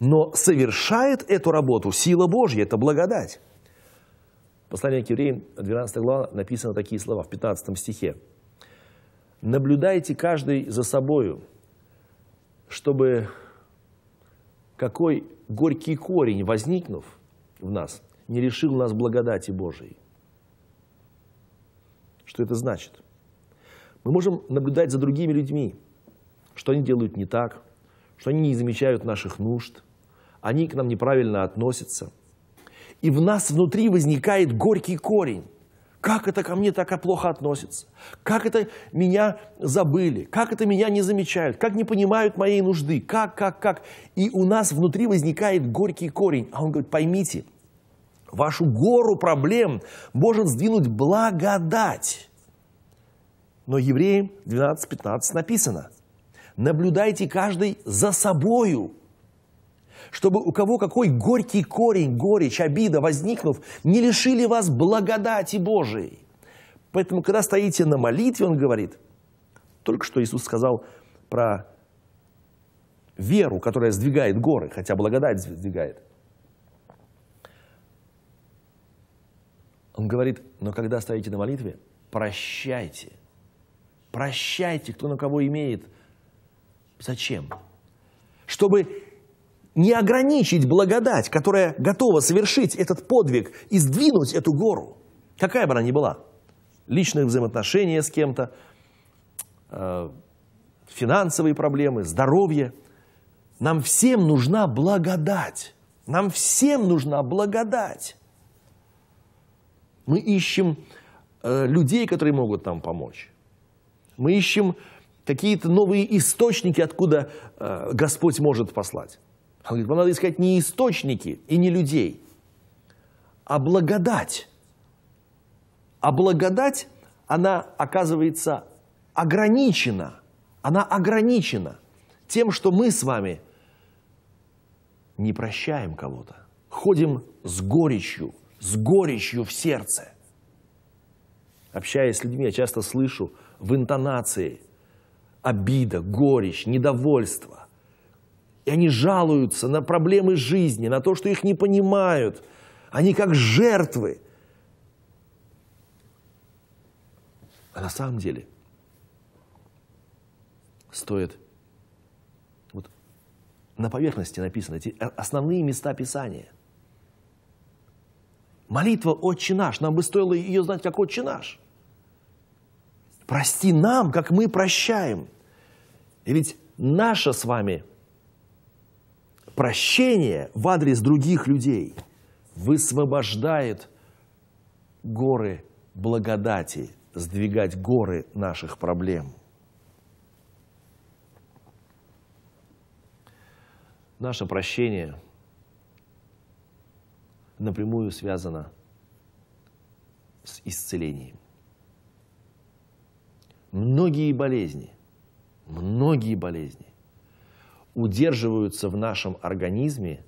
но совершает эту работу сила Божья, это благодать. Послание к евреям, 12 глава, написаны такие слова в 15 стихе. «Наблюдайте каждый за собою, чтобы какой горький корень, возникнув в нас, не решил нас благодати Божией». Что это значит? Мы можем наблюдать за другими людьми, что они делают не так, что они не замечают наших нужд, они к нам неправильно относятся. И в нас внутри возникает горький корень. Как это ко мне так плохо относятся? Как это меня забыли? Как это меня не замечают? Как не понимают моей нужды? Как, как, как? И у нас внутри возникает горький корень. А он говорит, поймите, вашу гору проблем может сдвинуть благодать. Но евреям 12.15 написано, наблюдайте каждый за собою – чтобы у кого какой горький корень, горечь, обида возникнув, не лишили вас благодати Божией. Поэтому, когда стоите на молитве, он говорит, только что Иисус сказал про веру, которая сдвигает горы, хотя благодать сдвигает. Он говорит, но когда стоите на молитве, прощайте. Прощайте, кто на кого имеет. Зачем? Чтобы не ограничить благодать, которая готова совершить этот подвиг и сдвинуть эту гору, какая бы она ни была, личные взаимоотношения с кем-то, э, финансовые проблемы, здоровье. Нам всем нужна благодать. Нам всем нужна благодать. Мы ищем э, людей, которые могут нам помочь. Мы ищем какие-то новые источники, откуда э, Господь может послать. Он говорит, вам надо искать не источники и не людей, а благодать. А благодать, она оказывается ограничена. Она ограничена тем, что мы с вами не прощаем кого-то. Ходим с горечью, с горечью в сердце. Общаясь с людьми, я часто слышу в интонации обида, горечь, недовольство. И они жалуются на проблемы жизни, на то, что их не понимают. Они как жертвы. А на самом деле стоит... Вот на поверхности написаны эти основные места Писания. Молитва «Отче наш», нам бы стоило ее знать как «Отче наш». Прости нам, как мы прощаем. И ведь наша с вами – прощение в адрес других людей высвобождает горы благодати, сдвигать горы наших проблем. Наше прощение напрямую связано с исцелением. Многие болезни, многие болезни удерживаются в нашем организме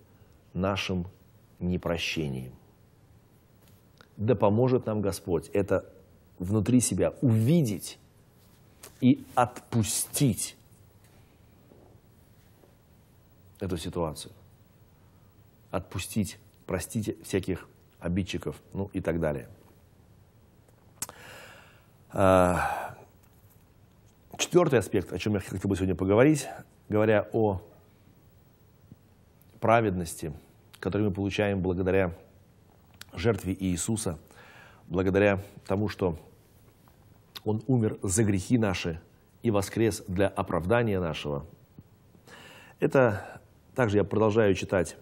нашим непрощением. Да поможет нам Господь это внутри себя увидеть и отпустить эту ситуацию. Отпустить, простить всяких обидчиков, ну и так далее. А, Четвертый аспект, о чем я хотел бы сегодня поговорить, говоря о праведности, которую мы получаем благодаря жертве Иисуса, благодаря тому, что Он умер за грехи наши и воскрес для оправдания нашего. Это также я продолжаю читать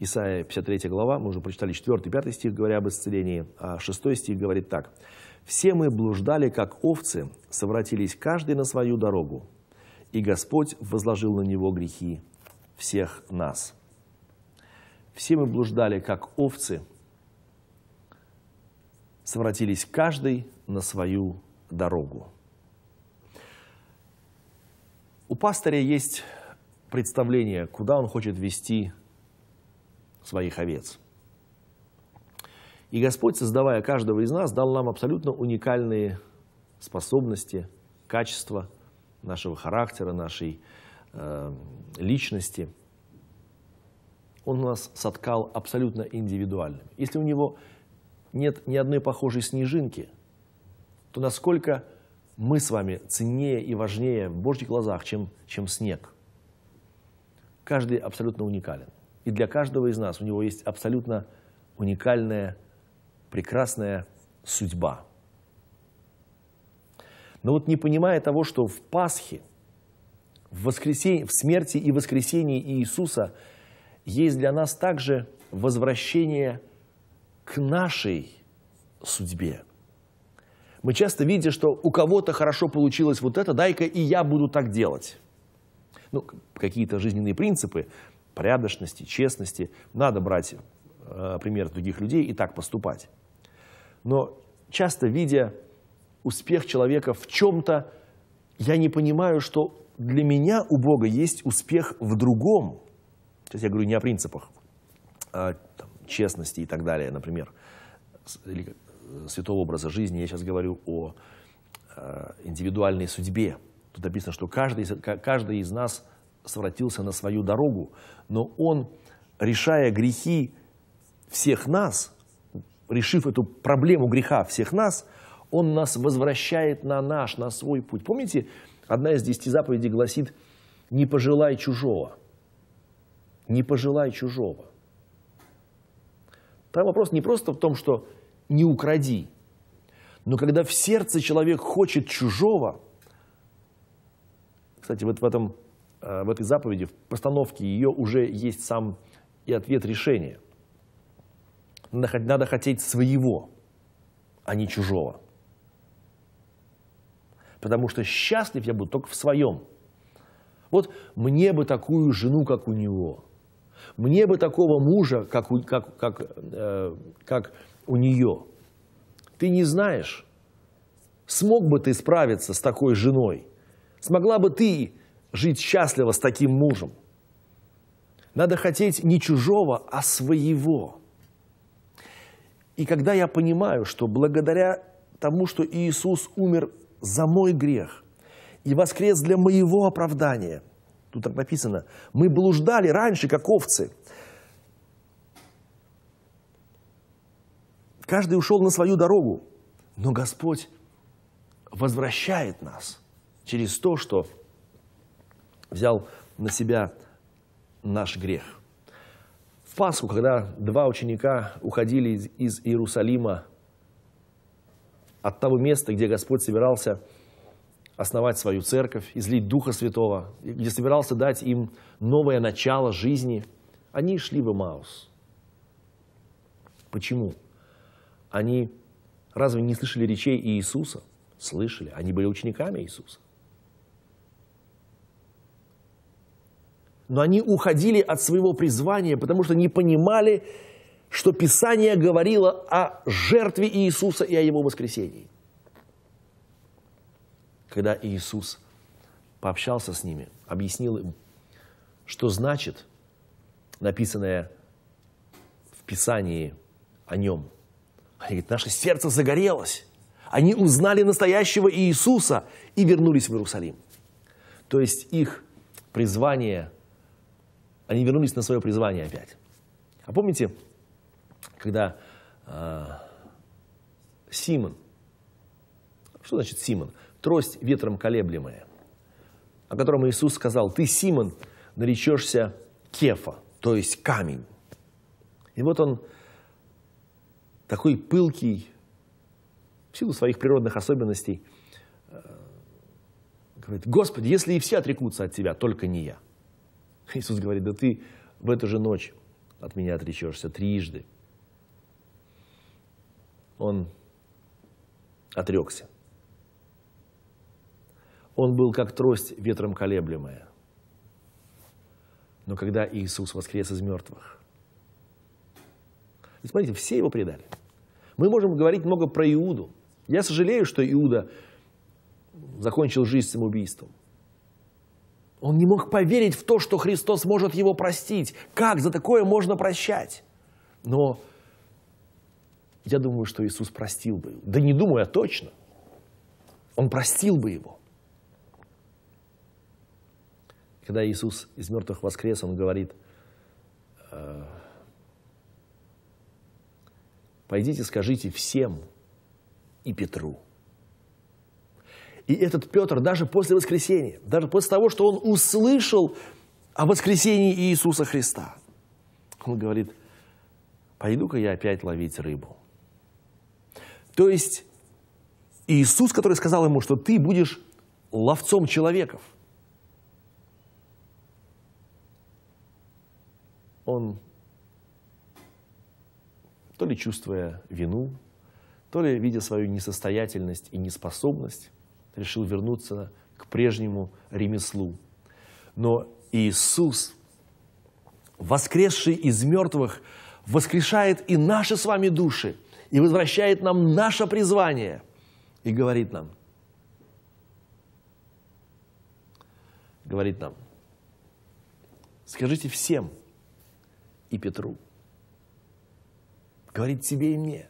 Исаия 53 глава, мы уже прочитали 4-5 стих, говоря об исцелении, а 6 стих говорит так. «Все мы блуждали, как овцы, совратились каждый на свою дорогу, и Господь возложил на него грехи всех нас. Все мы блуждали, как овцы, совратились каждый на свою дорогу. У пастыря есть представление, куда он хочет вести своих овец. И Господь, создавая каждого из нас, дал нам абсолютно уникальные способности, качества – нашего характера, нашей э, личности. Он у нас соткал абсолютно индивидуальным. Если у него нет ни одной похожей снежинки, то насколько мы с вами ценнее и важнее в Божьих глазах, чем, чем снег. Каждый абсолютно уникален. И для каждого из нас у него есть абсолютно уникальная, прекрасная судьба – но вот не понимая того, что в Пасхе, в, воскресенье, в смерти и воскресении Иисуса есть для нас также возвращение к нашей судьбе. Мы часто видим, что у кого-то хорошо получилось вот это, дай-ка и я буду так делать. Ну, какие-то жизненные принципы, порядочности, честности. Надо брать э, пример других людей и так поступать. Но часто видя успех человека в чем-то, я не понимаю, что для меня у Бога есть успех в другом. Сейчас я говорю не о принципах, а, там, честности и так далее, например, или э, святого образа жизни. Я сейчас говорю о э, индивидуальной судьбе. Тут написано, что каждый, каждый из нас свратился на свою дорогу, но он, решая грехи всех нас, решив эту проблему греха всех нас, он нас возвращает на наш, на свой путь. Помните, одна из десяти заповедей гласит «не пожелай чужого». Не пожелай чужого. Там вопрос не просто в том, что не укради, но когда в сердце человек хочет чужого, кстати, вот в, этом, э, в этой заповеди, в постановке ее уже есть сам и ответ решения. Надо, надо хотеть своего, а не чужого потому что счастлив я буду только в своем. Вот мне бы такую жену, как у него. Мне бы такого мужа, как у, как, как, э, как у нее. Ты не знаешь, смог бы ты справиться с такой женой? Смогла бы ты жить счастливо с таким мужем? Надо хотеть не чужого, а своего. И когда я понимаю, что благодаря тому, что Иисус умер за мой грех и воскрес для моего оправдания. Тут так написано, мы блуждали раньше, как овцы. Каждый ушел на свою дорогу, но Господь возвращает нас через то, что взял на себя наш грех. В Пасху, когда два ученика уходили из, Иерусалима от того места, где Господь собирался основать свою церковь, излить Духа Святого, где собирался дать им новое начало жизни, они шли в Эмаус. Почему? Они разве не слышали речей Иисуса? Слышали. Они были учениками Иисуса. Но они уходили от своего призвания, потому что не понимали, что Писание говорило о жертве Иисуса и о Его воскресении. Когда Иисус пообщался с ними, объяснил им, что значит написанное в Писании о Нем. Они говорят, наше сердце загорелось. Они узнали настоящего Иисуса и вернулись в Иерусалим. То есть их призвание, они вернулись на свое призвание опять. А помните, когда э, Симон, что значит Симон? Трость ветром колеблемая, о котором Иисус сказал, ты, Симон, наречешься кефа, то есть камень. И вот он такой пылкий, в силу своих природных особенностей, э, говорит, Господи, если и все отрекутся от Тебя, только не я. Иисус говорит, да ты в эту же ночь от меня отречешься трижды он отрекся. Он был как трость ветром колеблемая. Но когда Иисус воскрес из мертвых, и смотрите, все его предали. Мы можем говорить много про Иуду. Я сожалею, что Иуда закончил жизнь самоубийством. Он не мог поверить в то, что Христос может его простить. Как за такое можно прощать? Но я думаю, что Иисус простил бы его. Да не думаю, а точно. Он простил бы его. Когда Иисус из мертвых воскрес, он говорит, «Э, пойдите скажите всем и Петру. И этот Петр даже после воскресения, даже после того, что он услышал о воскресении Иисуса Христа, он говорит, пойду-ка я опять ловить рыбу. То есть Иисус, который сказал ему, что ты будешь ловцом человеков, он, то ли чувствуя вину, то ли видя свою несостоятельность и неспособность, решил вернуться к прежнему ремеслу. Но Иисус, воскресший из мертвых, воскрешает и наши с вами души – и возвращает нам наше призвание и говорит нам, говорит нам, скажите всем и Петру, говорит тебе и мне,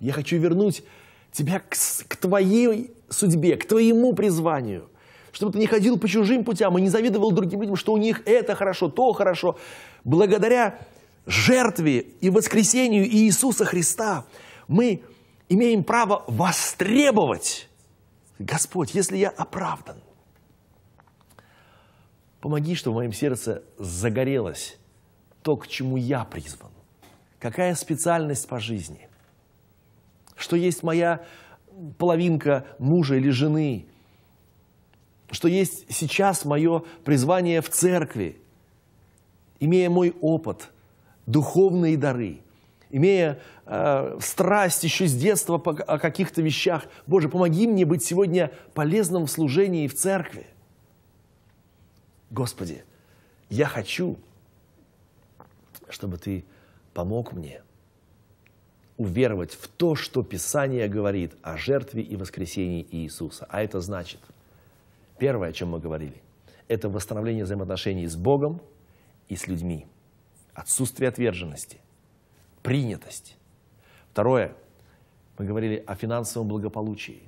я хочу вернуть тебя к, к твоей судьбе, к твоему призванию, чтобы ты не ходил по чужим путям и не завидовал другим людям, что у них это хорошо, то хорошо. Благодаря жертве и воскресению Иисуса Христа мы имеем право востребовать, Господь, если я оправдан, помоги, чтобы в моем сердце загорелось то, к чему я призван. Какая специальность по жизни? Что есть моя половинка мужа или жены? Что есть сейчас мое призвание в церкви? Имея мой опыт, духовные дары – имея э, страсть еще с детства по, о каких-то вещах. Боже, помоги мне быть сегодня полезным в служении и в церкви. Господи, я хочу, чтобы Ты помог мне уверовать в то, что Писание говорит о жертве и воскресении Иисуса. А это значит, первое, о чем мы говорили, это восстановление взаимоотношений с Богом и с людьми, отсутствие отверженности – принятость. Второе, мы говорили о финансовом благополучии.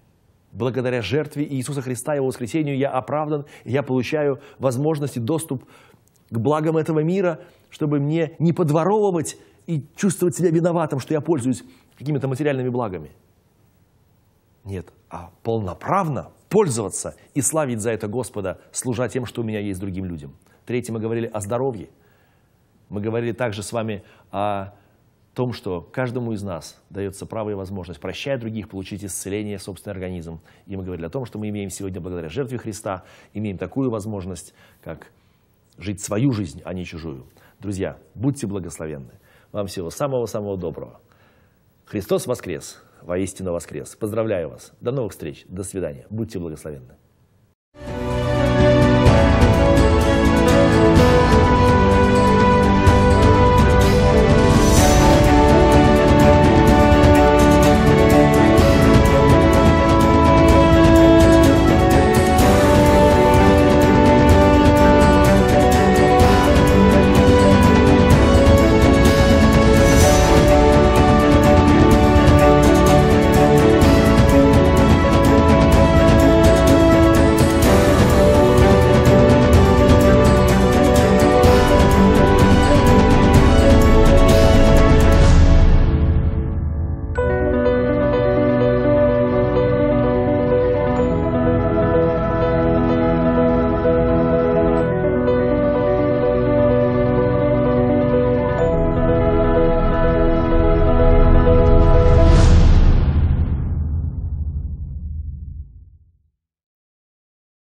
Благодаря жертве Иисуса Христа и Его воскресению я оправдан, я получаю возможность и доступ к благам этого мира, чтобы мне не подворовывать и чувствовать себя виноватым, что я пользуюсь какими-то материальными благами. Нет, а полноправно пользоваться и славить за это Господа, служа тем, что у меня есть другим людям. Третье, мы говорили о здоровье. Мы говорили также с вами о том, что каждому из нас дается право и возможность, прощая других, получить исцеление собственный организм. И мы говорили о том, что мы имеем сегодня благодаря жертве Христа, имеем такую возможность, как жить свою жизнь, а не чужую. Друзья, будьте благословенны. Вам всего самого-самого доброго. Христос воскрес, воистину воскрес. Поздравляю вас. До новых встреч. До свидания. Будьте благословенны.